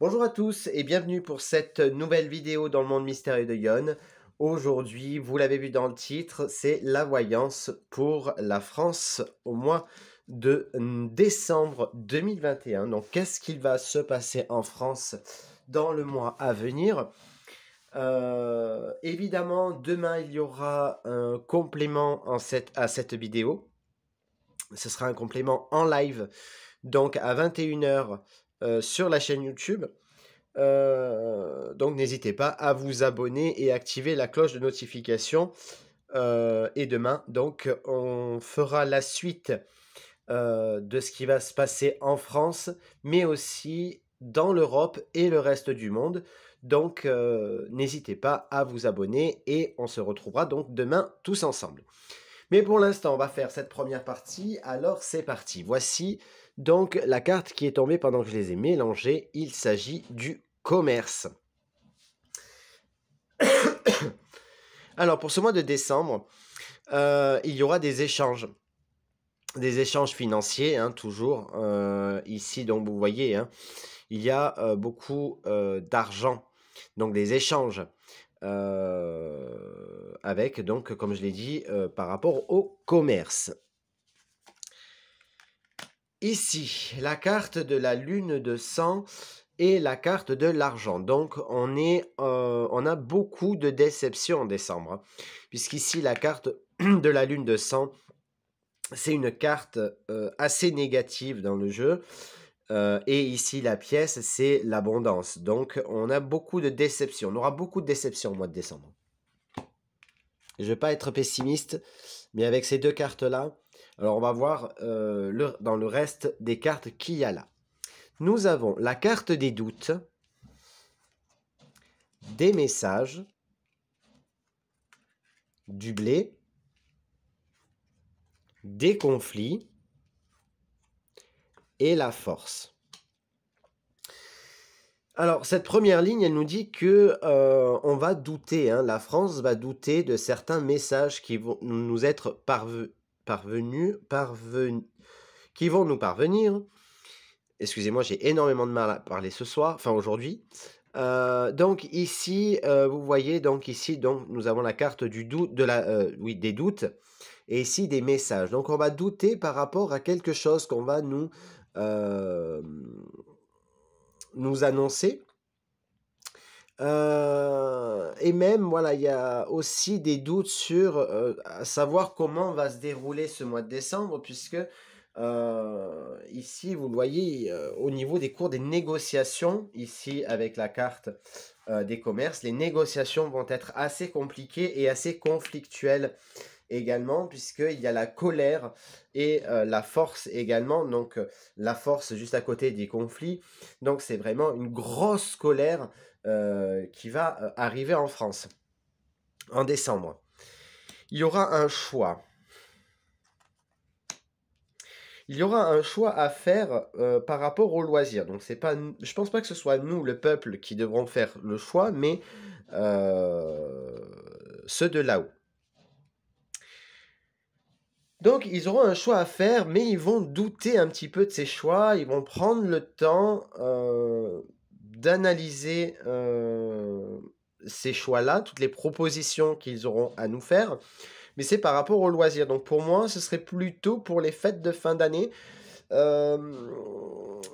Bonjour à tous et bienvenue pour cette nouvelle vidéo dans le monde mystérieux de Yon. Aujourd'hui, vous l'avez vu dans le titre, c'est la voyance pour la France au mois de décembre 2021. Donc qu'est-ce qu'il va se passer en France dans le mois à venir euh, Évidemment, demain, il y aura un complément à cette vidéo. Ce sera un complément en live donc à 21h euh, sur la chaîne YouTube. Euh, donc n'hésitez pas à vous abonner et activer la cloche de notification. Euh, et demain, donc, on fera la suite de ce qui va se passer en France, mais aussi dans l'Europe et le reste du monde. Donc n'hésitez pas à vous abonner et on se retrouvera donc demain tous ensemble. Mais pour l'instant, on va faire cette première partie. Alors c'est parti. Voici donc la carte qui est tombée pendant que je les ai mélangées, il s'agit du commerce. Alors pour ce mois de décembre, euh, il y aura des échanges. Des échanges financiers, hein, toujours. Euh, ici, donc vous voyez, hein, il y a euh, beaucoup d'argent. Donc des échanges. avec, donc, comme je l'ai dit, par rapport au commerce ici la carte de la lune de sang et la carte de l'argent. Donc on, euh, on a beaucoup de déceptions en décembre. Hein, puisqu'ici la carte de la lune de sang, c'est une carte euh, assez négative dans le jeu. Euh, et ici la pièce, c'est l'abondance. Donc on a beaucoup de déceptions. On aura beaucoup de déceptions au mois de décembre. Je ne vais pas être pessimiste, mais avec ces deux cartes-là, alors on va voir euh, dans le reste des cartes qu'il y a là. Nous avons la carte des doutes, des messages, du blé, des conflits et la force. Alors cette première ligne, elle nous dit que euh, on va douter. Hein. la France va douter de certains messages qui vont nous être parvenus parvenus, qui vont nous parvenir. Excusez-moi, j'ai énormément de mal à parler ce soir, enfin aujourd'hui. Euh, donc ici, euh, vous voyez, donc ici, donc nous avons la carte du doute, de la, euh, oui, des doutes, et ici des messages. Donc on va douter par rapport à quelque chose qu'on va nous nous annoncer euh, et même, voilà, il y a aussi des doutes sur euh, savoir comment va se dérouler ce mois de décembre, puisque euh, ici, vous le voyez, au niveau des cours des négociations, ici avec la carte des commerces, les négociations vont être assez compliquées et assez conflictuelles également, puisqu'il y a la colère et la force également, donc la force juste à côté des conflits. Donc c'est vraiment une grosse colère euh, qui va euh, arriver en France en décembre. Il y aura un choix. Il y aura un choix à faire euh, par rapport aux loisirs. Donc c'est pas, je pense pas que ce soit nous le peuple qui devrons faire le choix, mais ceux de là-haut. Donc ils auront un choix à faire, mais ils vont douter un petit peu de ces choix. Ils vont prendre le temps. Euh, d'analyser euh, ces choix-là, toutes les propositions qu'ils auront à nous faire, mais c'est par rapport aux loisirs. Donc pour moi, ce serait plutôt pour les fêtes de fin d'année. Euh,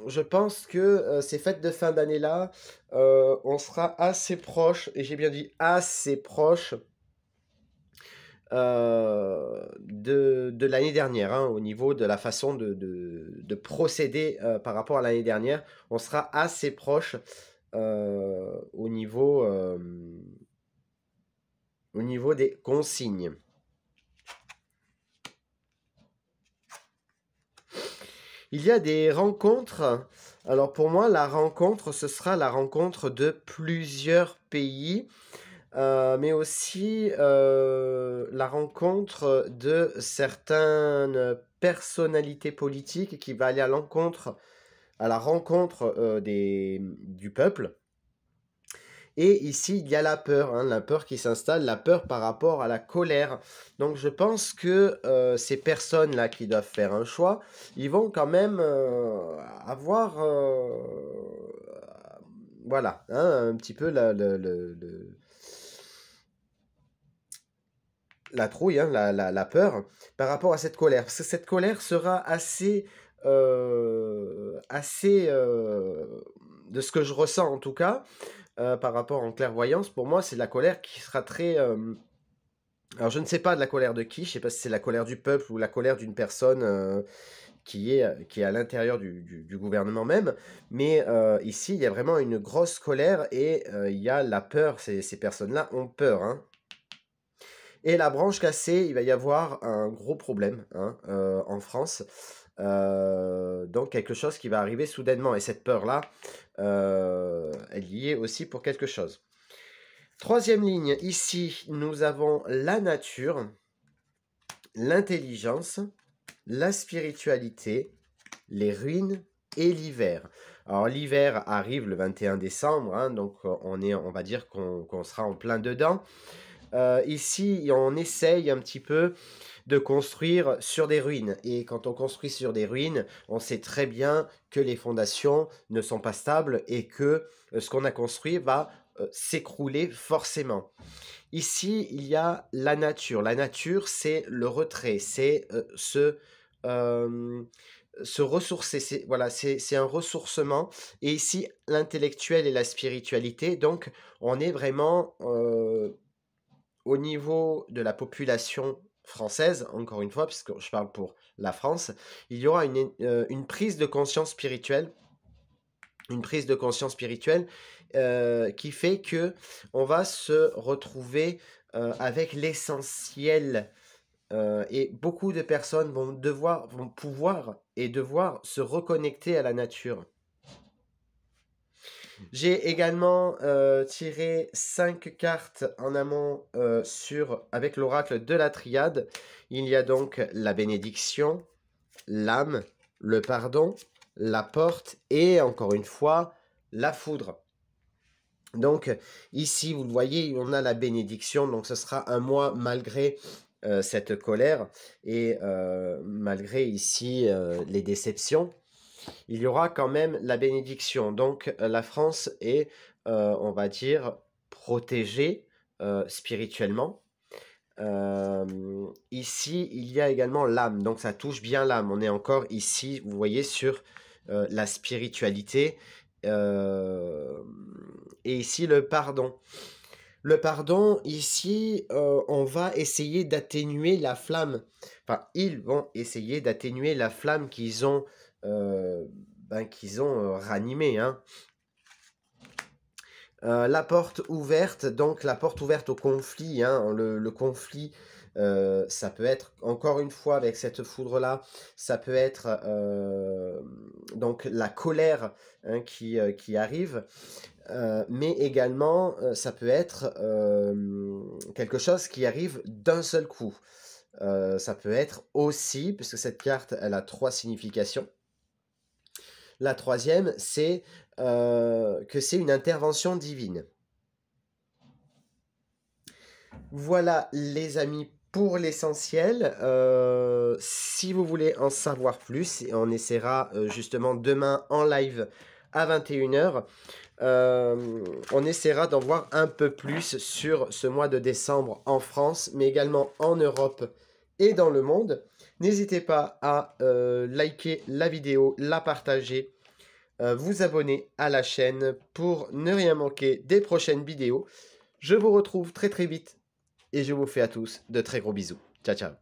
je pense que euh, ces fêtes de fin d'année-là, on sera assez proche, et j'ai bien dit assez proche, euh, de, l'année dernière, hein, au niveau de la façon de, procéder euh, par rapport à l'année dernière. On sera assez proche euh, au, niveau, au niveau des consignes. Il y a des rencontres. Alors pour moi, la rencontre, ce sera la rencontre de plusieurs pays. Euh, mais aussi euh, la rencontre de certaines personnalités politiques qui va aller à l'encontre, à la rencontre euh, des, du peuple. Et ici, il y a la peur, hein, la peur qui s'installe, la peur par rapport à la colère. Donc je pense que ces personnes-là qui doivent faire un choix, ils vont quand même avoir... voilà, hein, un petit peu le... la trouille, hein, la, peur, par rapport à cette colère. Parce que cette colère sera assez... Euh, assez... Euh, de ce que je ressens en tout cas, euh, par rapport en clairvoyance, pour moi, c'est la colère qui sera très... alors je ne sais pas de la colère de qui, je ne sais pas si c'est la colère du peuple ou la colère d'une personne qui est, qui est à l'intérieur du, gouvernement même. Mais ici, il y a vraiment une grosse colère et il y a la peur. Ces, ces personnes-là ont peur. Hein. Et la branche cassée, il va y avoir un gros problème hein, euh, en France. Euh, donc quelque chose qui va arriver soudainement. Et cette peur-là, euh, elle y est aussi pour quelque chose. Troisième ligne, ici, nous avons la nature, l'intelligence, la spiritualité, les ruines et l'hiver. Alors l'hiver arrive le 21 décembre, hein, donc on, est, on va dire qu'on sera en plein dedans. Euh, ici, on essaye un petit peu de construire sur des ruines. Et quand on construit sur des ruines, on sait très bien que les fondations ne sont pas stables et que euh, ce qu'on a construit va euh, s'écrouler forcément. Ici, il y a la nature. La nature, c'est le retrait, c'est ce se ressourcer. voilà, c'est, c'est un ressourcement. Et ici, l'intellectuel et la spiritualité. Donc, on est vraiment au niveau de la population française, encore une fois, puisque je parle pour la France, il y aura une, euh, prise de conscience spirituelle, une prise de conscience spirituelle euh, qui fait que on va se retrouver euh, avec l'essentiel et beaucoup de personnes vont devoir, vont pouvoir et devoir se reconnecter à la nature. J'ai également euh, tiré 5 cartes en amont euh, sur, avec l'oracle de la triade. Il y a donc la bénédiction, l'âme, le pardon, la porte et encore une fois la foudre. Donc ici, vous le voyez, on a la bénédiction, donc ce sera un mois malgré euh, cette colère et malgré ici les déceptions il y aura quand même la bénédiction. Donc euh, la France est, euh, on va dire, protégée euh, spirituellement. ici, il y a également l'âme, donc ça touche bien l'âme. On est encore ici, vous voyez, sur la spiritualité. et ici, le pardon. Le pardon, ici, on va essayer d'atténuer la flamme. Enfin, ils vont essayer d'atténuer la flamme qu'ils ont euh, ben, qu'ils ont euh, ranimé. Hein. Euh, la porte ouverte, donc la porte ouverte au conflit, hein. le, conflit, ça peut être, encore une fois, avec cette foudre-là, ça peut être donc la colère hein, qui, qui, arrive, mais également, ça peut être quelque chose qui arrive d'un seul coup. ça peut être aussi, puisque cette carte, elle a trois significations, la troisième, c'est euh, que c'est une intervention divine. Voilà les amis pour l'essentiel. Euh, si vous voulez en savoir plus, on essaiera euh, justement demain en live à 21h. on essaiera d'en voir un peu plus sur ce mois de décembre en France, mais également en Europe et dans le monde. N'hésitez pas à euh, liker la vidéo, la partager, euh, vous abonner à la chaîne pour ne rien manquer des prochaines vidéos. Je vous retrouve très très vite et je vous fais à tous de très gros bisous. Ciao ciao